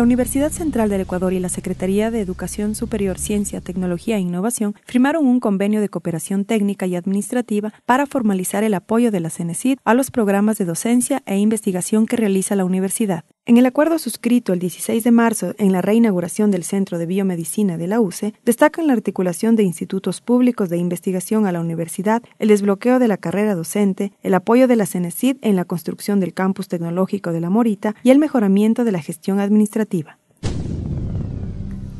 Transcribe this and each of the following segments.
La Universidad Central del Ecuador y la Secretaría de Educación Superior, Ciencia, Tecnología e Innovación firmaron un convenio de cooperación técnica y administrativa para formalizar el apoyo de la CENESID a los programas de docencia e investigación que realiza la universidad. En el acuerdo suscrito el 16 de marzo en la reinauguración del Centro de Biomedicina de la UCE, destacan la articulación de institutos públicos de investigación a la universidad, el desbloqueo de la carrera docente, el apoyo de la CENESID en la construcción del campus tecnológico de la Morita y el mejoramiento de la gestión administrativa.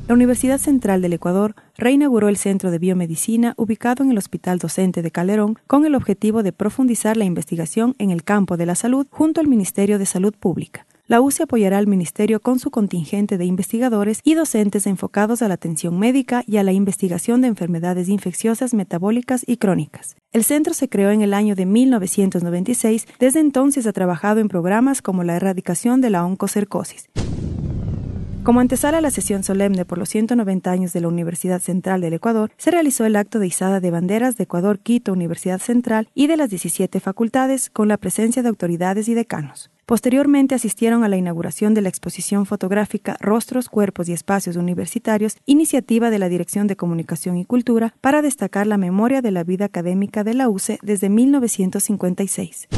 La Universidad Central del Ecuador reinauguró el Centro de Biomedicina ubicado en el Hospital Docente de Calderón con el objetivo de profundizar la investigación en el campo de la salud junto al Ministerio de Salud Pública. La UCI apoyará al Ministerio con su contingente de investigadores y docentes enfocados a la atención médica y a la investigación de enfermedades infecciosas metabólicas y crónicas. El centro se creó en el año de 1996. Desde entonces ha trabajado en programas como la erradicación de la oncocercosis. Como antesala a la sesión solemne por los 190 años de la Universidad Central del Ecuador, se realizó el acto de izada de banderas de Ecuador Quito Universidad Central y de las 17 facultades con la presencia de autoridades y decanos. Posteriormente asistieron a la inauguración de la exposición fotográfica Rostros, Cuerpos y Espacios Universitarios, iniciativa de la Dirección de Comunicación y Cultura para destacar la memoria de la vida académica de la UCE desde 1956.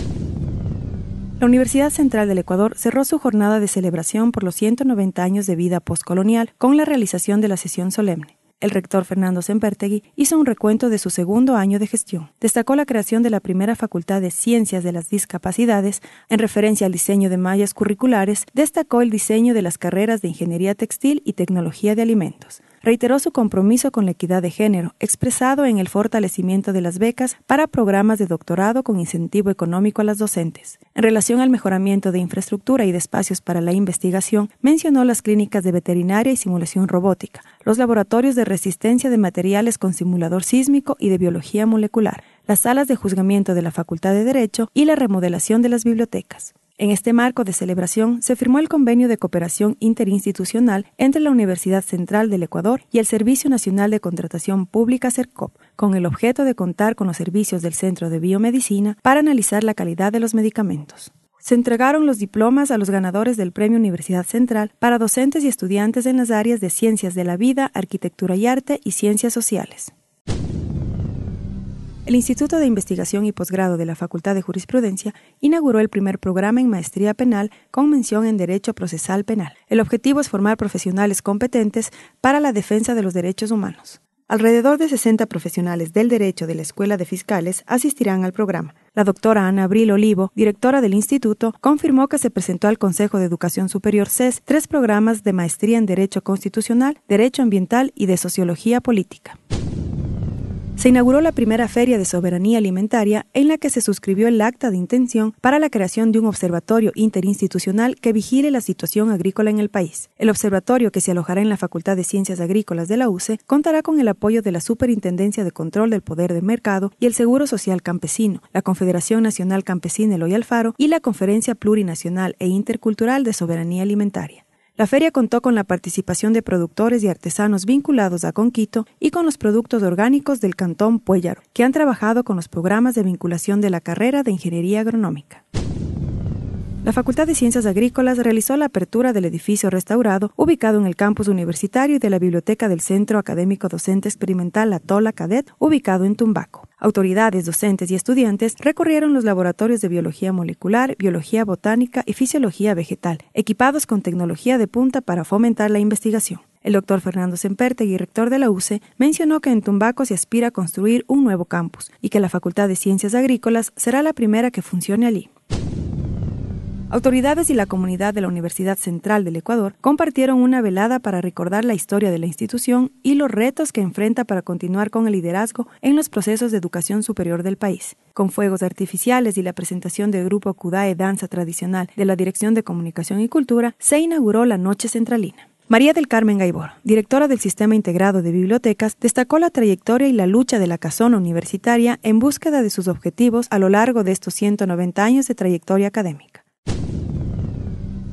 La Universidad Central del Ecuador cerró su jornada de celebración por los 190 años de vida postcolonial con la realización de la sesión solemne el rector Fernando Sempertegui hizo un recuento de su segundo año de gestión. Destacó la creación de la primera Facultad de Ciencias de las Discapacidades en referencia al diseño de mallas curriculares, destacó el diseño de las carreras de Ingeniería Textil y Tecnología de Alimentos reiteró su compromiso con la equidad de género, expresado en el fortalecimiento de las becas para programas de doctorado con incentivo económico a las docentes. En relación al mejoramiento de infraestructura y de espacios para la investigación, mencionó las clínicas de veterinaria y simulación robótica, los laboratorios de resistencia de materiales con simulador sísmico y de biología molecular, las salas de juzgamiento de la Facultad de Derecho y la remodelación de las bibliotecas. En este marco de celebración se firmó el convenio de cooperación interinstitucional entre la Universidad Central del Ecuador y el Servicio Nacional de Contratación Pública CERCOP, con el objeto de contar con los servicios del Centro de Biomedicina para analizar la calidad de los medicamentos se entregaron los diplomas a los ganadores del Premio Universidad Central para docentes y estudiantes en las áreas de Ciencias de la Vida, Arquitectura y Arte y Ciencias Sociales. El Instituto de Investigación y Posgrado de la Facultad de Jurisprudencia inauguró el primer programa en Maestría Penal con mención en Derecho Procesal Penal. El objetivo es formar profesionales competentes para la defensa de los derechos humanos. Alrededor de 60 profesionales del derecho de la Escuela de Fiscales asistirán al programa. La doctora Ana Abril Olivo, directora del instituto, confirmó que se presentó al Consejo de Educación Superior CES tres programas de maestría en Derecho Constitucional, Derecho Ambiental y de Sociología Política se inauguró la primera feria de soberanía alimentaria en la que se suscribió el acta de intención para la creación de un observatorio interinstitucional que vigile la situación agrícola en el país. El observatorio, que se alojará en la Facultad de Ciencias Agrícolas de la UCE, contará con el apoyo de la Superintendencia de Control del Poder de Mercado y el Seguro Social Campesino, la Confederación Nacional Campesina Eloy Alfaro y la Conferencia Plurinacional e Intercultural de Soberanía Alimentaria. La feria contó con la participación de productores y artesanos vinculados a Conquito y con los productos orgánicos del Cantón Puellaro, que han trabajado con los programas de vinculación de la carrera de Ingeniería Agronómica. La Facultad de Ciencias Agrícolas realizó la apertura del edificio restaurado ubicado en el campus universitario y de la biblioteca del Centro Académico Docente Experimental Atola Cadet, ubicado en Tumbaco. Autoridades, docentes y estudiantes recorrieron los laboratorios de biología molecular, biología botánica y fisiología vegetal, equipados con tecnología de punta para fomentar la investigación. El doctor Fernando Semperte, rector de la UCE, mencionó que en Tumbaco se aspira a construir un nuevo campus y que la Facultad de Ciencias Agrícolas será la primera que funcione allí. Autoridades y la comunidad de la Universidad Central del Ecuador compartieron una velada para recordar la historia de la institución y los retos que enfrenta para continuar con el liderazgo en los procesos de educación superior del país. Con fuegos artificiales y la presentación del grupo Kudae Danza Tradicional de la Dirección de Comunicación y Cultura, se inauguró la Noche Centralina. María del Carmen Gaibor, directora del Sistema Integrado de Bibliotecas, destacó la trayectoria y la lucha de la casona universitaria en búsqueda de sus objetivos a lo largo de estos 190 años de trayectoria académica.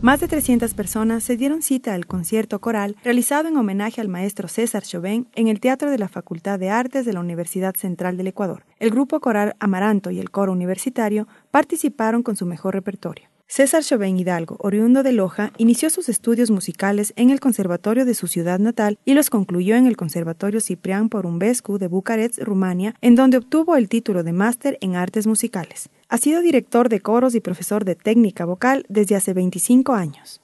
Más de 300 personas se dieron cita al concierto coral realizado en homenaje al maestro César Chauvin en el Teatro de la Facultad de Artes de la Universidad Central del Ecuador. El grupo coral Amaranto y el coro universitario participaron con su mejor repertorio. César Chauvin Hidalgo, oriundo de Loja, inició sus estudios musicales en el conservatorio de su ciudad natal y los concluyó en el conservatorio Ciprián Porumbescu de Bucarest, Rumania, en donde obtuvo el título de máster en artes musicales. Ha sido director de coros y profesor de técnica vocal desde hace 25 años.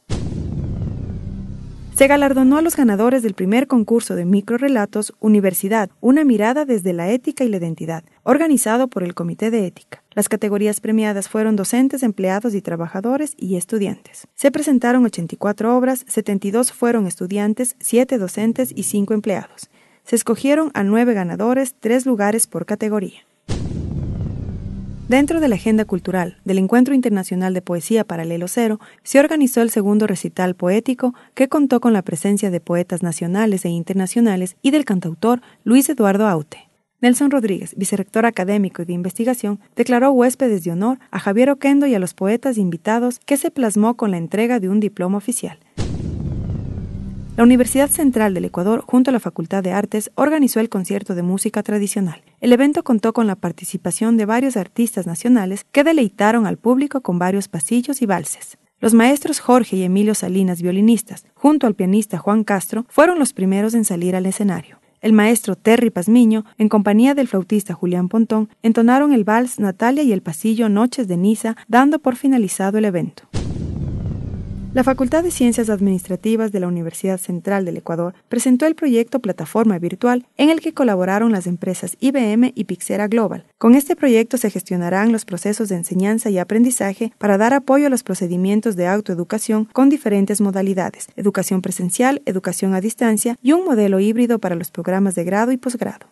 Se galardonó a los ganadores del primer concurso de microrelatos Universidad, una mirada desde la ética y la identidad, organizado por el Comité de Ética. Las categorías premiadas fueron docentes, empleados y trabajadores y estudiantes. Se presentaron 84 obras, 72 fueron estudiantes, 7 docentes y 5 empleados. Se escogieron a 9 ganadores, 3 lugares por categoría. Dentro de la agenda cultural del Encuentro Internacional de Poesía Paralelo Cero, se organizó el segundo recital poético que contó con la presencia de poetas nacionales e internacionales y del cantautor Luis Eduardo Aute. Nelson Rodríguez, vicerector académico y de investigación, declaró huéspedes de honor a Javier Oquendo y a los poetas invitados que se plasmó con la entrega de un diploma oficial. La Universidad Central del Ecuador, junto a la Facultad de Artes, organizó el concierto de música tradicional. El evento contó con la participación de varios artistas nacionales que deleitaron al público con varios pasillos y valses. Los maestros Jorge y Emilio Salinas, violinistas, junto al pianista Juan Castro, fueron los primeros en salir al escenario. El maestro Terry Pazmiño, en compañía del flautista Julián Pontón, entonaron el vals Natalia y el pasillo Noches de Niza, dando por finalizado el evento. La Facultad de Ciencias Administrativas de la Universidad Central del Ecuador presentó el proyecto Plataforma Virtual en el que colaboraron las empresas IBM y Pixera Global. Con este proyecto se gestionarán los procesos de enseñanza y aprendizaje para dar apoyo a los procedimientos de autoeducación con diferentes modalidades, educación presencial, educación a distancia y un modelo híbrido para los programas de grado y posgrado.